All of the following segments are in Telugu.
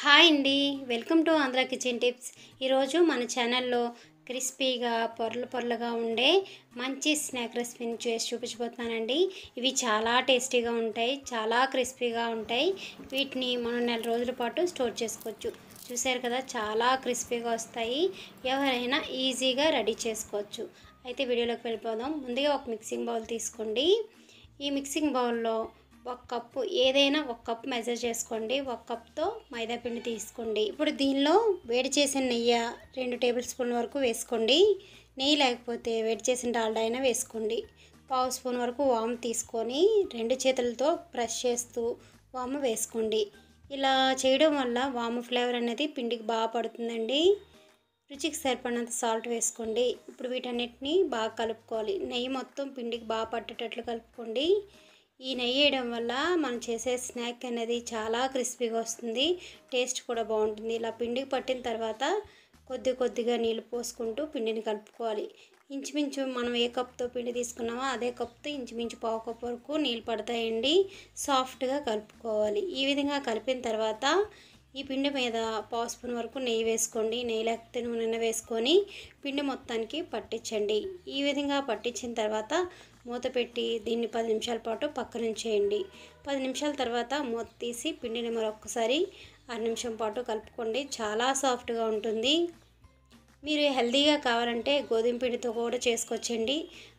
హాయ్ అండి welcome to Andhra kitchen tips ఈరోజు మన ఛానల్లో క్రిస్పీగా పొరలు పొరలుగా ఉండే మంచి స్నాక్ రెసిపీని చేసి చూపించబోతున్నానండి ఇవి చాలా టేస్టీగా ఉంటాయి చాలా క్రిస్పీగా ఉంటాయి వీటిని మనం నెల రోజుల పాటు స్టోర్ చేసుకోవచ్చు చూసారు కదా చాలా క్రిస్పీగా వస్తాయి ఎవరైనా ఈజీగా రెడీ చేసుకోవచ్చు అయితే వీడియోలోకి వెళ్ళిపోదాం ముందుగా ఒక మిక్సింగ్ బౌల్ తీసుకోండి ఈ మిక్సింగ్ బౌల్లో ఒక కప్పు ఏదైనా ఒక కప్పు మెజర్ చేసుకోండి ఒక కప్తో మైదాపిండి తీసుకోండి ఇప్పుడు దీనిలో వేడి చేసిన నెయ్యి రెండు టేబుల్ స్పూన్ వరకు వేసుకోండి నెయ్యి లేకపోతే వేడి చేసిన డాల్డా అయినా వేసుకోండి పావు స్పూన్ వరకు వామ్ తీసుకొని రెండు చేతులతో ప్రెస్ చేస్తూ వామ్ వేసుకోండి ఇలా చేయడం వల్ల వామ్ ఫ్లేవర్ అనేది పిండికి బాగా పడుతుందండి రుచికి సరిపడినంత సాల్ట్ వేసుకోండి ఇప్పుడు వీటన్నిటిని బాగా కలుపుకోవాలి నెయ్యి మొత్తం పిండికి బాగా పట్టేటట్లు కలుపుకోండి ఈ నెయ్యి వేయడం వల్ల మనం చేసే స్నాక్ అనేది చాలా క్రిస్పీగా వస్తుంది టేస్ట్ కూడా బాగుంటుంది ఇలా పిండికి పట్టిన తర్వాత కొద్ది కొద్దిగా నీళ్ళు పోసుకుంటూ పిండిని కలుపుకోవాలి ఇంచుమించు మనం ఏ కప్తో పిండి తీసుకున్నామో అదే కప్తో ఇంచుమించు పావు కప్ వరకు నీళ్ళు పడతాయండి సాఫ్ట్గా కలుపుకోవాలి ఈ విధంగా కలిపిన తర్వాత ఈ పిండి మీద పావు స్పూన్ వరకు నెయ్యి వేసుకోండి నెయ్యి లేకపోతే నూనె వేసుకొని పిండి మొత్తానికి పట్టించండి ఈ విధంగా పట్టించిన తర్వాత మూత పెట్టి దీన్ని పది నిమిషాల పాటు పక్కనుంచేయండి పది నిమిషాల తర్వాత మూత తీసి పిండిని మరొకసారి అర నిమిషం పాటు కలుపుకోండి చాలా సాఫ్ట్గా ఉంటుంది మీరు హెల్తీగా కావాలంటే గోధుమ పిండితో కూడా చేసుకోవచ్చండి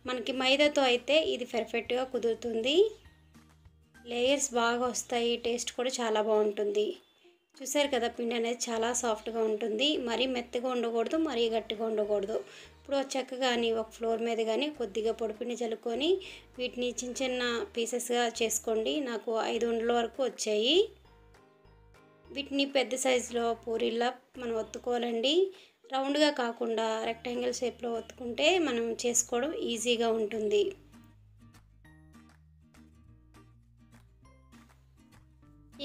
మనకి మైదాతో అయితే ఇది పర్ఫెక్ట్గా కుదురుతుంది లేయర్స్ బాగా వస్తాయి టేస్ట్ కూడా చాలా బాగుంటుంది చూసారు కదా పిండి అనేది చాలా సాఫ్ట్గా ఉంటుంది మరీ మెత్తగా ఉండకూడదు మరీ గట్టిగా ఉండకూడదు ఇప్పుడు చెక్క కానీ ఒక ఫ్లోర్ మీద కానీ కొద్దిగా పొడిపిండి చల్లుకొని వీటిని చిన్న చిన్న పీసెస్గా చేసుకోండి నాకు ఐదు వందల వరకు వచ్చాయి వీటిని పెద్ద సైజులో పూరీలా మనం ఒత్తుకోవాలండి రౌండ్గా కాకుండా రెక్టాంగిల్ షేప్లో ఒత్తుకుంటే మనం చేసుకోవడం ఈజీగా ఉంటుంది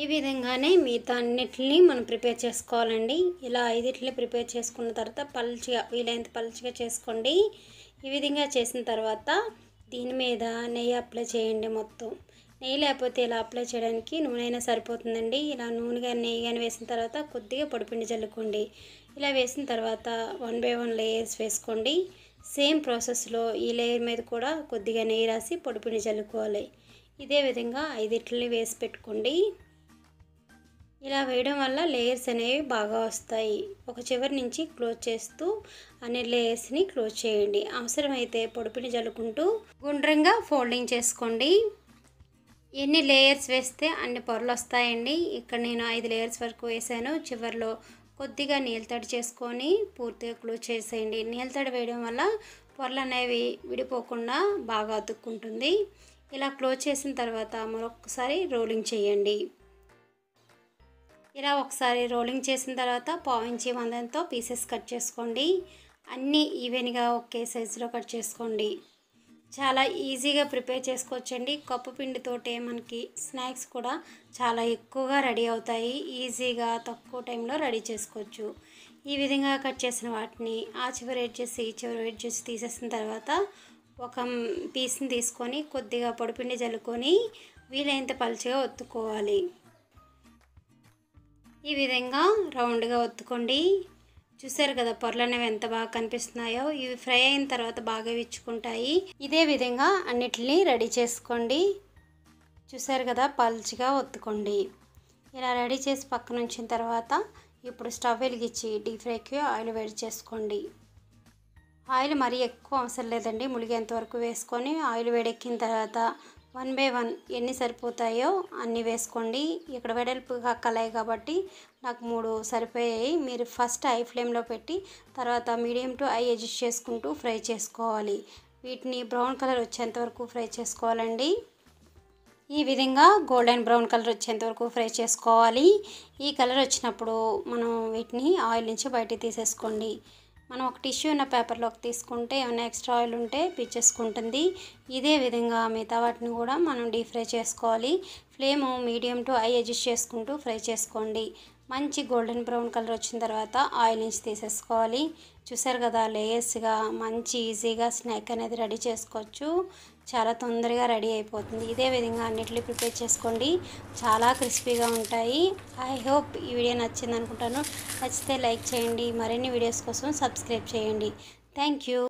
ఈ విధంగానే మిగతా అన్నిటిని మనం ప్రిపేర్ చేసుకోవాలండి ఇలా ఐదిట్లని ప్రిపేర్ చేసుకున్న తర్వాత పల్చిగా వీలైనంత పల్చిగా చేసుకోండి ఈ విధంగా చేసిన తర్వాత దీని మీద నెయ్యి అప్లై చేయండి మొత్తం నెయ్యి లేకపోతే ఇలా అప్లై చేయడానికి నూనె అయినా సరిపోతుందండి ఇలా నూనె కానీ నెయ్యి కానీ వేసిన తర్వాత కొద్దిగా పొడిపిండి చల్లుకోండి ఇలా వేసిన తర్వాత వన్ బై వన్ లేయర్స్ వేసుకోండి సేమ్ ప్రాసెస్లో ఈ లేయర్ మీద కూడా కొద్దిగా నెయ్యి రాసి పొడిపిండి చల్లుకోవాలి ఇదే విధంగా ఐదిట్లని వేసి పెట్టుకోండి ఇలా వేయడం వల్ల లేయర్స్ అనేవి బాగా వస్తాయి ఒక చివరి నుంచి క్లోజ్ చేస్తూ అన్ని లేయర్స్ని క్లోజ్ చేయండి అవసరమైతే పొడిపిని జల్లుకుంటూ గుండ్రంగా ఫోల్డింగ్ చేసుకోండి ఎన్ని లేయర్స్ వేస్తే అన్ని పొరలు వస్తాయండి ఇక్కడ నేను ఐదు లేయర్స్ వరకు వేసాను చివరిలో కొద్దిగా నీళ్ళతడి చేసుకొని పూర్తిగా క్లోజ్ చేసేయండి నీళ్ళతడి వేయడం వల్ల పొరలు అనేవి విడిపోకుండా బాగా అతుక్కుంటుంది ఇలా క్లోజ్ చేసిన తర్వాత మరొకసారి రోలింగ్ చేయండి ఇలా ఒకసారి రోలింగ్ చేసిన తర్వాత పావించి మందంతో పీసెస్ కట్ చేసుకోండి అన్నీ ఈవెన్గా ఒకే సైజులో కట్ చేసుకోండి చాలా ఈజీగా ప్రిపేర్ చేసుకోవచ్చండి కప్పు పిండితోటే మనకి స్నాక్స్ కూడా చాలా ఎక్కువగా రెడీ అవుతాయి ఈజీగా తక్కువ టైంలో రెడీ చేసుకోవచ్చు ఈ విధంగా కట్ చేసిన వాటిని ఆ చివరి వేడి చేసి ఈ చివరి వేడి చేసి తీసేసిన తర్వాత ఒక పీస్ని తీసుకొని కొద్దిగా పొడిపిండి జల్లుకొని వీలైనంత పలుచగా ఒత్తుకోవాలి ఈ విధంగా రౌండ్గా ఒత్తుకోండి చూసారు కదా పొరలు అనేవి ఎంత బాగా కనిపిస్తున్నాయో ఇవి ఫ్రై అయిన తర్వాత బాగా విచ్చుకుంటాయి ఇదే విధంగా అన్నిటిని రెడీ చేసుకోండి చూసారు కదా పల్చిగా ఒత్తుకోండి ఇలా రెడీ చేసి పక్కన ఉంచిన తర్వాత ఇప్పుడు స్టవ్ వెలిగించి డీప్ ఫ్రైకి ఆయిల్ వేడి చేసుకోండి ఆయిల్ మరీ ఎక్కువ అవసరం లేదండి ములిగేంతవరకు వేసుకొని ఆయిల్ వేడెక్కిన తర్వాత వన్ బై వన్ ఎన్ని సరిపోతాయో అన్నీ వేసుకోండి ఇక్కడ వెడల్పు కలయి కాబట్టి నాకు మూడు సరిపోయాయి మీరు ఫస్ట్ హై ఫ్లేమ్లో పెట్టి తర్వాత మీడియం టు హై అడ్జస్ట్ చేసుకుంటూ ఫ్రై చేసుకోవాలి వీటిని బ్రౌన్ కలర్ వచ్చేంత వరకు ఫ్రై చేసుకోవాలండి ఈ విధంగా గోల్డెన్ బ్రౌన్ కలర్ వచ్చేంత వరకు ఫ్రై చేసుకోవాలి ఈ కలర్ వచ్చినప్పుడు మనం వీటిని ఆయిల్ నుంచి బయట తీసేసుకోండి మనం ఒక టిష్యూ ఉన్న పేపర్లోకి తీసుకుంటే ఏమైనా ఎక్స్ట్రా ఆయిల్ ఉంటే పీచేసుకుంటుంది ఇదే విధంగా మిగతా వాటిని కూడా మనం డీప్ ఫ్రై చేసుకోవాలి flame medium to high adjust చేసుకుంటూ ఫ్రై చేసుకోండి మంచి గోల్డెన్ బ్రౌన్ కలర్ వచ్చిన తర్వాత ఆయిల్ నుంచి తీసేసుకోవాలి చూసారు కదా లేయర్స్గా మంచి ఈజీగా స్నాక్ అనేది రెడీ చేసుకోవచ్చు చాలా తొందరగా రెడీ అయిపోతుంది ఇదే విధంగా అన్నిటిని ప్రిపేర్ చేసుకోండి చాలా క్రిస్పీగా ఉంటాయి ఐ హోప్ ఈ వీడియో నచ్చింది అనుకుంటాను నచ్చితే లైక్ చేయండి మరిన్ని వీడియోస్ కోసం సబ్స్క్రైబ్ చేయండి థ్యాంక్ యూ